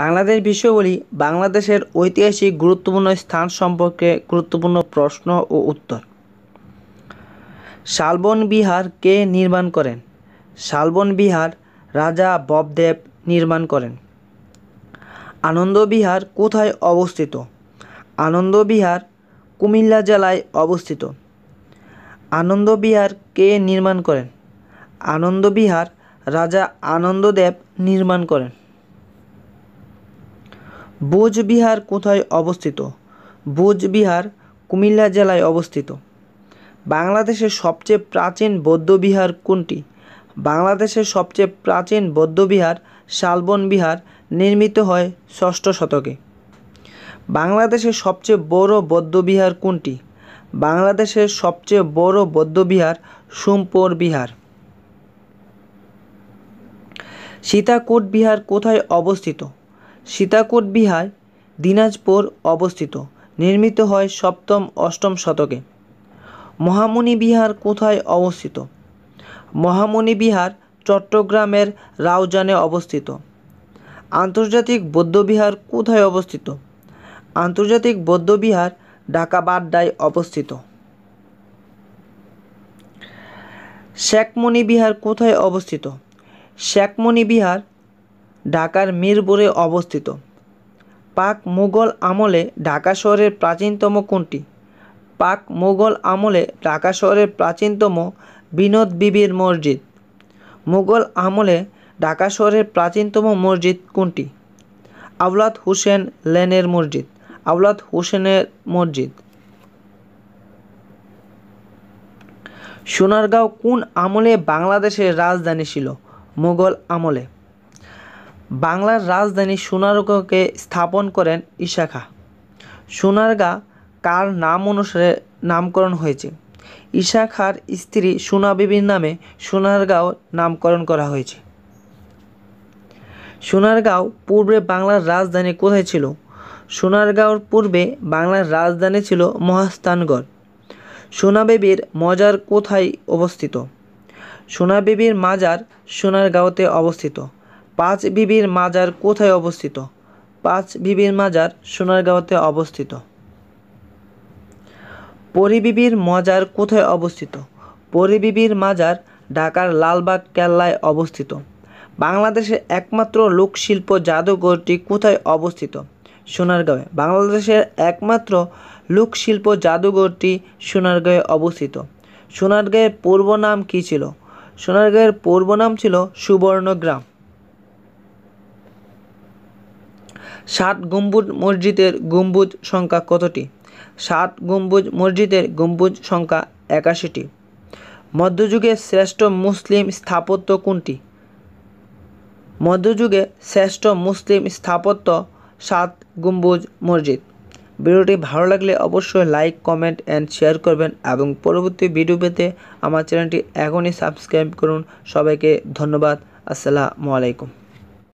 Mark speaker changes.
Speaker 1: বাংলাদেশ বিষয় বলি বাংলাদেশের ঐতিহাসিক গুরুত্বপূর্ণ স্থান সম্পর্কে গুরুত্বপূর্ণ প্রশ্ন ও উত্তর শালবন বিহার কে নির্মাণ করেন শালবন বিহার রাজা ববদেব নির্মাণ করেন আনন্দ বিহার কোথায় অবস্থিত আনন্দ বিহার কুমিল্লা জেলায় অবস্থিত আনন্দ বিহার কে নির্মাণ করেন আনন্দ বিহার রাজা আনন্দদেব নির্মাণ করেন বোজবিহার কোথায় অবস্থিত বোজবিহার কুমিল্লা জেলায় অবস্থিত বাংলাদেশের সবচেয়ে প্রাচীন বৌদ্ধবিহার কোনটি বাংলাদেশের সবচেয়ে প্রাচীন বৌদ্ধবিহার শালবন বিহার নির্মিত হয় ষষ্ঠ শতকে বাংলাদেশের সবচেয়ে বড় বৌদ্ধবিহার কোনটি বাংলাদেশের সবচেয়ে বড় বৌদ্ধবিহার সোমপোর বিহার সীতাকোট বিহার কোথায় অবস্থিত সীতাকোট বিহার দিনাজপুর অবস্থিত নির্মিত হয় সপ্তম অষ্টম শতকে মহামণি বিহার কোথায় অবস্থিত মহামণি বিহার চট্টগ্রামের রাউজানে অবস্থিত আন্তর্জাতিক বৌদ্ধবিহার কোথায় অবস্থিত আন্তর্জাতিক বৌদ্ধবিহার ঢাকা বাড্ডায় অবস্থিত শেখমণি বিহার কোথায় অবস্থিত শেখমণি বিহার ঢাকার মিরপুরে অবস্থিত পাক মুঘল আমলে ঢাকা শহরের প্রাচীনতম কোনটি পাক মুঘল আমলে ঢাকা শহরের প্রাচীনতম বিনোদ বিবির মসজিদ মুঘল আমলে ঢাকা শহরের প্রাচীনতম মসজিদ কোনটি আওলাদ হোসেন লেনের মসজিদ আওলাদ হোসেনের মসজিদ সোনারগাঁও কোন আমলে বাংলাদেশের রাজধানী ছিল মুঘল আমলে বাংলার রাজধানী সোনারগাঁকে স্থাপন করেন ঈশা খাঁ সোনারগাঁ কার নাম অনুসারে নামকরণ হয়েছে ঈশা খাঁর স্ত্রী সোনা বিবির নামে সোনারগাঁও নামকরণ করা হয়েছে সোনারগাঁও পূর্বে বাংলার রাজধানী কোথায় ছিল সোনারগাঁওর পূর্বে বাংলার রাজধানী ছিল মহাস্থানগড় বেবির মজার কোথায় অবস্থিত সোনাবেবির মাজার সোনারগাঁওতে অবস্থিত পাঁচ বিবির মাজার কোথায় অবস্থিত পাঁচ বিবির মাজার সোনারগাঁওতে অবস্থিত পরিবিবির মাজার কোথায় অবস্থিত পরিবিবির মাজার ঢাকার লালবাগ কেল্লায় অবস্থিত বাংলাদেশের একমাত্র লোকশিল্প জাদুঘরটি কোথায় অবস্থিত সোনারগাঁওয়ে বাংলাদেশের একমাত্র লোকশিল্প জাদুঘরটি সোনারগাঁয়ে অবস্থিত সোনারগাঁয়ের পূর্ব নাম কী ছিল সোনারগাঁয়ের পূর্ব নাম ছিল সুবর্ণগ্রাম সাত গম্বুজ মসজিদের গম্বুজ সংখ্যা কতটি সাত গম্বুজ মসজিদের গম্বুজ সংখ্যা একাশিটি মধ্যযুগে শ্রেষ্ঠ মুসলিম স্থাপত্য কোনটি মধ্যযুগে শ্রেষ্ঠ মুসলিম স্থাপত্য সাত গম্বুজ মসজিদ ভিডিওটি ভালো লাগলে অবশ্যই লাইক কমেন্ট অ্যান্ড শেয়ার করবেন এবং পরবর্তী ভিডিও পেতে আমার চ্যানেলটি এখনই সাবস্ক্রাইব করুন সবাইকে ধন্যবাদ আসসালামু আলাইকুম